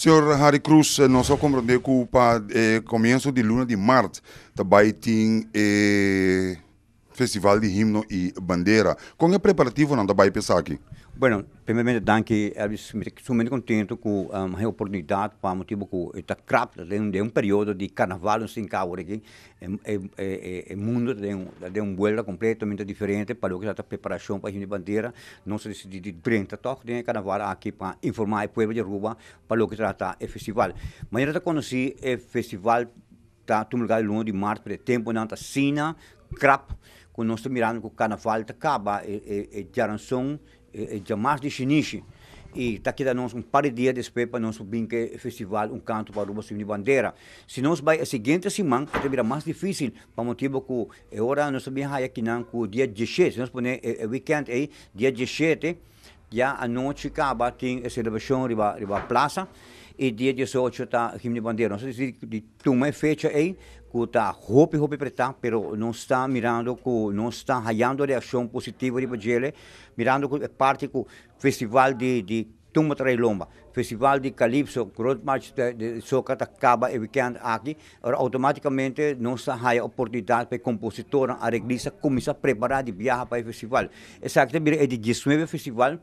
Senhor Harry Cruz, nós só compreendemos que o eh, começo eh, de luna de março também tem eh, Festival de Himno e Bandeira. Qual é o preparativo não, também aqui? Bueno, eu danke, muito contente com a oportunidade para motivo que está crap de, de um período de carnaval em Sincabore aqui, é, é, é, é, mundo de um de um vuelo completamente diferente para o que está preparação para a gente bandeira, não se de 30 toques de carnaval aqui para informar o povo de Aruba para o que trata o festival. Mas eu conheci o festival Tá, um lugar de março por tempo nanta tá sina crap com nós tá mirando com o carnaval acaba e de jaranção e mais de chiniche e está da nós um par de dias depois para nós subir que festival um canto para o de bandeira se nós vai a seguinte semana vai virar mais difícil para motivo que é hora nós também aqui não com o dia 17 nós põe é, eh, eh, weekend aí dia 17 já a noite acaba, tem a celebração riba, riba plaza, e dia 18 está o de bandeira. Não sei se toma fecha aí, que está roupa roupa preta, pero não está mirando, que não está raiando a reação positiva de Bagele, mirando que parte do festival de, de tuma lomba, Festival de Calypso, Growth March eh, de, de Socata acaba e weekend aqui, ora automaticamente nós há a oportunidade para compositor, arreglista começar a preparar de viagem para o festival. Exatamente, é de 19 festival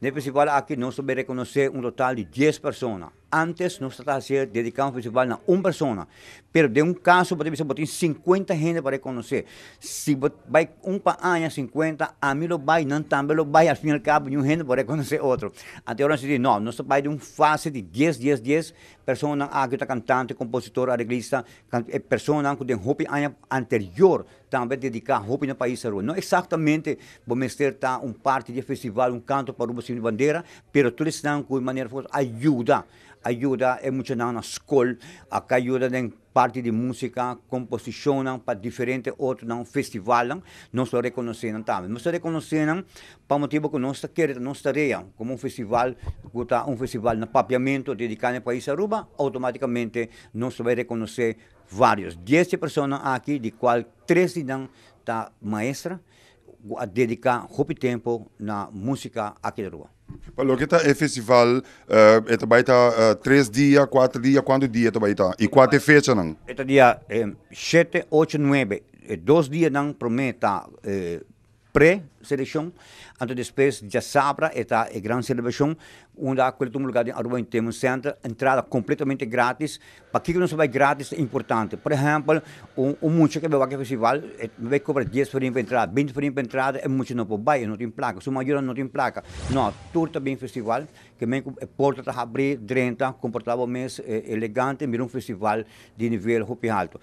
El festival aqui nós vamos reconhecer um total de 10 pessoas. Antes nós nosotros dedicando o festival a uma pessoa. Mas de um caso, por ejemplo, tiene 50 gente para reconhecer. Se vai um para año, 50, a mim lo va, no también lo va, al fin y cabo, ni gente para reconocer otro. Anteriormente, no, nosotros va de uma fase de 10, 10, 10 pessoas aquí está cantante, compositor, arreglista, personas que de un año anterior também dedicar roupa no país rua Não exatamente vamos ter tá, um parte de festival, um canto para o Brasil de bandeira, pero todos estão com maneira de ajuda ayuda emocionando na escola, a ajuda na parte de música, composição para diferentes outros não festival, não se reconhecendo também. se reconhecendo para o motivo que nós queremos, nós tareia, como um festival, um festival no papiamento dedicado ao país Aruba, automaticamente nós vai reconhecer vários, dez pessoas aqui, de qual 13 não está maestra, a dedicar muito tempo na música aqui da Aruba o que está é festival, uh, eh, é está uh, eh, três dias, quatro dias, quantos dias também está? E quatro é fecha não? É dia 7, 8, 9. Dois dias não, prometa pré-seleção, antes depois já sabra está é a grande celebração, onde há aquele lugar de Aruba Entertainment Center, entrada completamente grátis. Para que não se vai grátis é importante. Por exemplo, um, um músico que vai ao festival é, vai cobrar 10 farinhas para entrada, 20 farinhas para entrada, é muito não pode vai, não tem placa, o maior não tem placa. Não, tudo bem festival, que bem, a é porta está abrida, drenta, confortavelmente, elegante, mira um festival de nível alto.